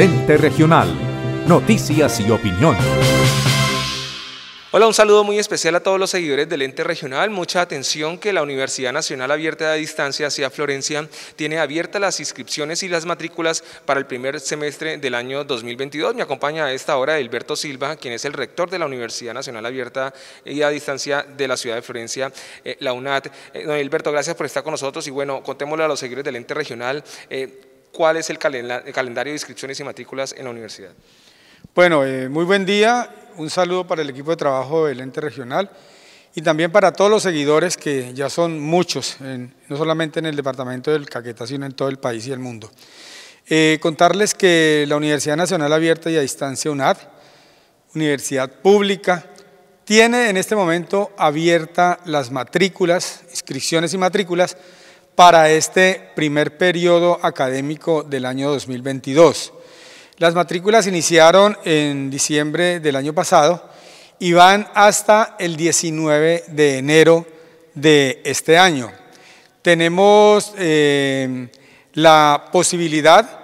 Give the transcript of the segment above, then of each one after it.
Lente Regional. Noticias y opinión. Hola, un saludo muy especial a todos los seguidores del ente regional. Mucha atención que la Universidad Nacional Abierta a Distancia hacia Florencia tiene abiertas las inscripciones y las matrículas para el primer semestre del año 2022. Me acompaña a esta hora Alberto Silva, quien es el rector de la Universidad Nacional Abierta y a Distancia de la ciudad de Florencia, eh, la UNAT. Eh, don Alberto, gracias por estar con nosotros y bueno, contémosle a los seguidores del ente regional. Eh, cuál es el, calendario de inscripciones y matrículas en la universidad. Bueno, eh, muy buen día, un saludo para el equipo de trabajo del ente regional y también para todos los seguidores que ya son muchos, no solamente en el departamento del Caquetá, sino en todo el país y el mundo. Eh, contarles que la Universidad Nacional Abierta y a Distancia UNAD, universidad pública, tiene en este momento abierta las matrículas, inscripciones y matrículas para este primer periodo académico del año 2022. Las matrículas iniciaron en diciembre del año pasado y van hasta el 19 de enero de este año. Tenemos eh, la posibilidad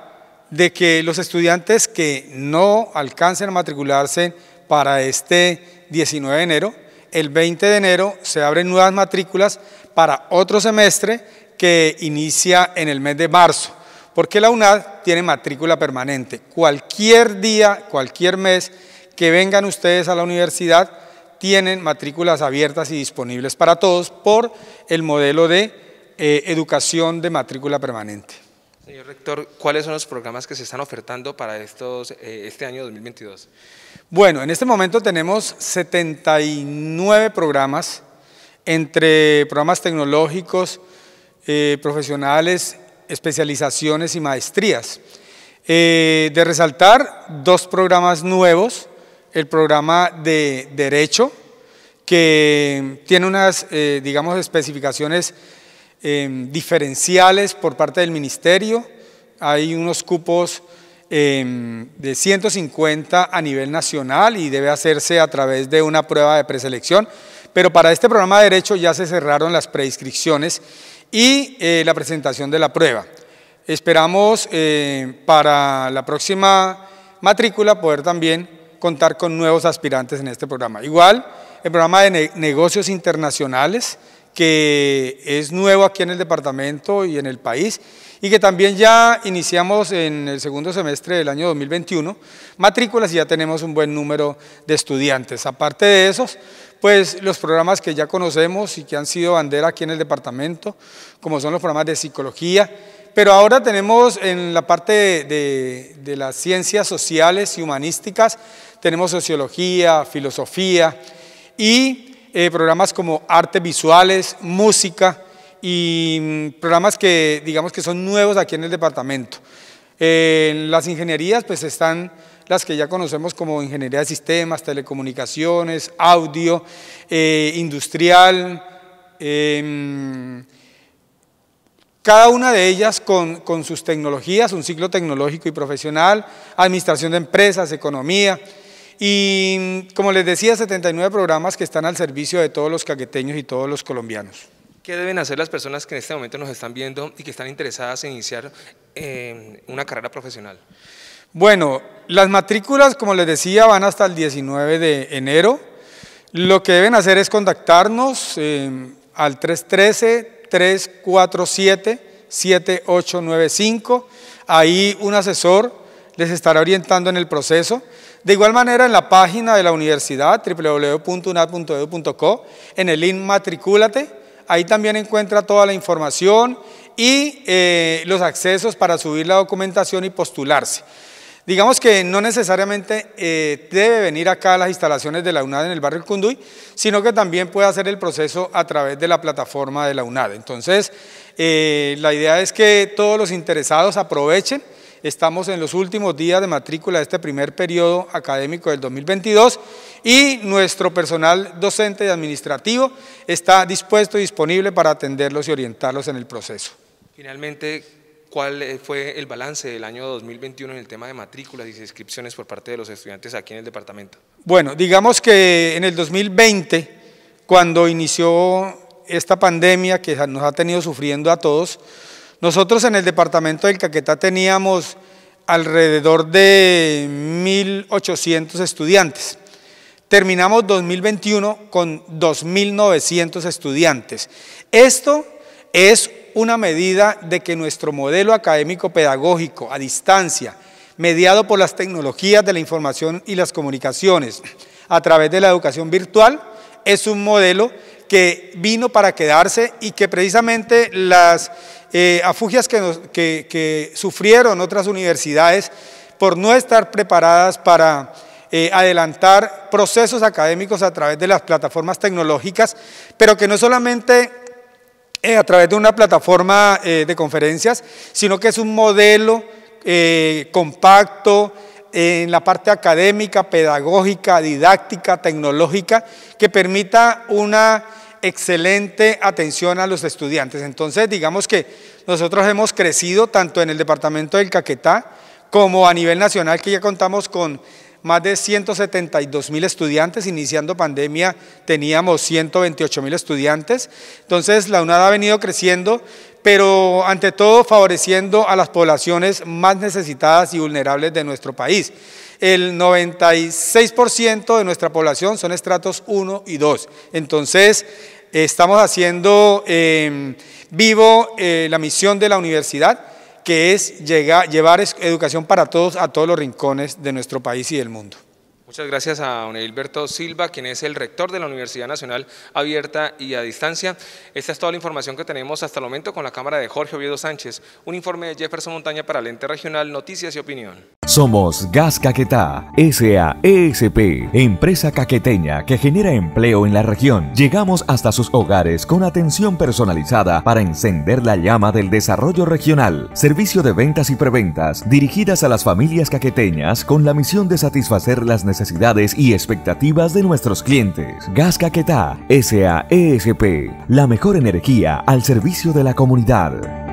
de que los estudiantes que no alcancen a matricularse para este 19 de enero, el 20 de enero se abren nuevas matrículas para otro semestre que inicia en el mes de marzo, porque la UNAD tiene matrícula permanente. Cualquier día, cualquier mes que vengan ustedes a la universidad, tienen matrículas abiertas y disponibles para todos por el modelo de eh, educación de matrícula permanente. Señor Rector, ¿cuáles son los programas que se están ofertando para estos, eh, este año 2022? Bueno, en este momento tenemos 79 programas, entre programas tecnológicos, eh, profesionales, especializaciones y maestrías. Eh, de resaltar dos programas nuevos, el programa de Derecho, que tiene unas, eh, digamos, especificaciones diferenciales por parte del Ministerio. Hay unos cupos de 150 a nivel nacional y debe hacerse a través de una prueba de preselección. Pero para este programa de Derecho ya se cerraron las preinscripciones y eh, la presentación de la prueba. Esperamos eh, para la próxima matrícula poder también contar con nuevos aspirantes en este programa. Igual, el programa de negocios internacionales, que es nuevo aquí en el departamento y en el país y que también ya iniciamos en el segundo semestre del año 2021 matrículas y ya tenemos un buen número de estudiantes. Aparte de esos, pues los programas que ya conocemos y que han sido bandera aquí en el departamento, como son los programas de psicología, pero ahora tenemos en la parte de, de, de las ciencias sociales y humanísticas, tenemos sociología, filosofía y eh, programas como artes visuales, música y mm, programas que digamos que son nuevos aquí en el departamento. Eh, las ingenierías pues están las que ya conocemos como ingeniería de sistemas, telecomunicaciones, audio, eh, industrial, em, cada una de ellas con sus tecnologías, un ciclo tecnológico y profesional, administración de empresas, economía, y como les decía, 79 programas que están al servicio de todos los caqueteños y todos los colombianos. ¿Qué deben hacer las personas que en este momento nos están viendo y que están interesadas en iniciar eh, una carrera profesional? Bueno, las matrículas, como les decía, van hasta el 19 de enero. Lo que deben hacer es contactarnos eh, al 313-347-7895. Ahí un asesor les estará orientando en el proceso. De igual manera, en la página de la universidad, www.unad.edu.co, en el link Matricúlate, ahí también encuentra toda la información y eh, los accesos para subir la documentación y postularse. Digamos que no necesariamente eh, debe venir acá a las instalaciones de la UNAD en el barrio El Cunduy, sino que también puede hacer el proceso a través de la plataforma de la UNAD. Entonces, eh, la idea es que todos los interesados aprovechen Estamos en los últimos días de matrícula de este primer periodo académico del 2022 y nuestro personal docente y administrativo está dispuesto y disponible para atenderlos y orientarlos en el proceso. Finalmente, ¿cuál eh, fue el balance del año 2021 en el tema de matrículas y inscripciones por parte de los estudiantes aquí en el departamento? Bueno, digamos que en el 2020, cuando inició esta pandemia que nos ha tenido sufriendo a todos, nosotros en el departamento del Caquetá teníamos alrededor de 1.800 estudiantes. Terminamos 2021 con 2.900 estudiantes. Esto es una medida de que nuestro modelo académico pedagógico a distancia, mediado por las tecnologías de la información y las comunicaciones, a través de la educación virtual, es un modelo que vino para quedarse y que precisamente las eh, afugias que, sufrieron otras universidades por no estar preparadas para eh, adelantar procesos académicos a través de las plataformas tecnológicas, pero que no solamente eh, a través de una plataforma de conferencias, sino que es un modelo compacto, en la parte académica, pedagógica, didáctica, tecnológica, que permita una excelente atención a los estudiantes. Entonces, digamos que nosotros hemos crecido tanto en el departamento del Caquetá como a nivel nacional, que ya contamos con más de 172 mil estudiantes, iniciando pandemia teníamos 128 mil estudiantes. Entonces la UNAD ha venido creciendo, pero ante todo favoreciendo a las poblaciones más necesitadas y vulnerables de nuestro país. El 96% de nuestra población son estratos 1 y 2. Entonces estamos haciendo em, vivo eh, la misión de la universidad que es llevar educación para todos a todos los rincones de nuestro país y del mundo. Muchas gracias a don Silva, quien es el rector de la Universidad Nacional Abierta y a Distancia. Esta es toda la información que tenemos hasta el momento con la cámara de Jorge Oviedo Sánchez. Un informe de Jefferson Montaña para el ente regional Noticias y Opinión. Somos Gas Caquetá, SAESP, empresa caqueteña que genera empleo en la región. Llegamos hasta sus hogares con atención personalizada para encender la llama del desarrollo regional. Servicio de ventas y preventas dirigidas a las familias caqueteñas con la misión de satisfacer las necesidades y expectativas de nuestros clientes. Gas Caquetá, SAESP, la mejor energía al servicio de la comunidad.